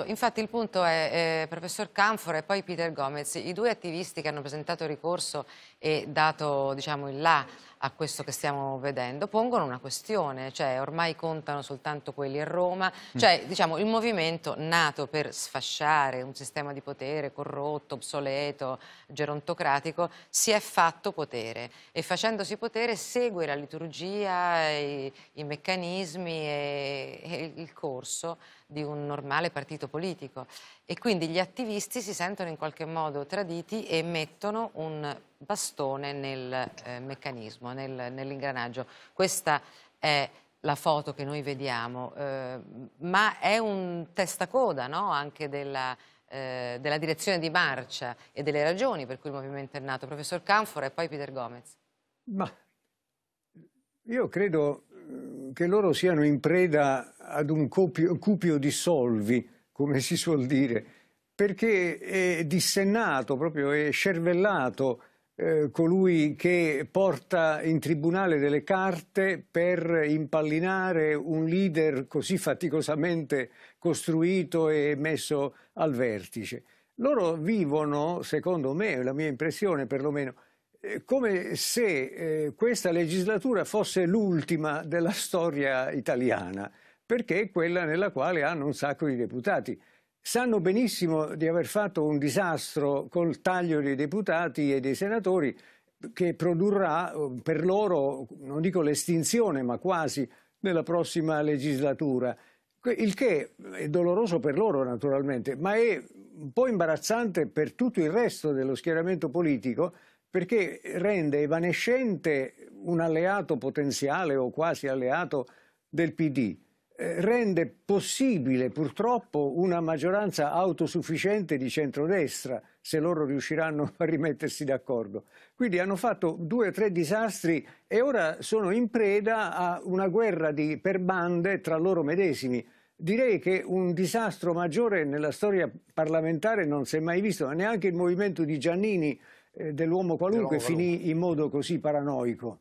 tutto. Infatti il punto è eh, professor Canfora e poi Peter Gomez, i due attivisti che hanno presentato ricorso e dato diciamo, il là a questo che stiamo vedendo, pongono una questione, cioè ormai contano soltanto quelli a Roma, mm. cioè mm. diciamo il movimento nato per sfasciare un sistema di potere corrotto, obsoleto, gerontocratico, si è fatto potere e facendosi potere segue la liturgia, i, i meccanismi e, e il corso di un normale partito politico e quindi gli attivisti si sentono in qualche modo traditi e mettono un bastone nel eh, meccanismo, nel, nell'ingranaggio. Questa è la foto che noi vediamo, eh, ma è un testacoda no? anche della, eh, della, direzione di marcia e delle ragioni per cui il movimento è nato. Professor Canfora e poi Peter Gomez. Ma io credo eh, che loro siano in preda ad un cupio, cupio di solvi, come si suol dire, perché è dissennato, proprio è cervellato eh, colui che porta in tribunale delle carte per impallinare un leader così faticosamente costruito e messo al vertice. Loro vivono, secondo me, la mia impressione perlomeno, eh, come se eh, questa legislatura fosse l'ultima della storia italiana, perché è quella nella quale hanno un sacco di deputati sanno benissimo di aver fatto un disastro col taglio dei deputati e dei senatori che produrrà eh, per loro, non dico l'estinzione, ma quasi nella prossima legislatura. Il che è doloroso per loro naturalmente, ma è un po' imbarazzante per tutto il resto dello schieramento politico perché rende evanescente un alleato potenziale o quasi alleato del PD. Eh, rende possibile purtroppo una maggioranza autosufficiente di centrodestra, se loro riusciranno a rimettersi d'accordo. Quindi hanno fatto due o tre disastri e ora sono in preda a una guerra di, per bande tra loro medesimi. Direi che un disastro maggiore nella storia parlamentare non si è mai visto, neanche il movimento di Giannini eh, dell'uomo qualunque, dell qualunque finì in modo così paranoico.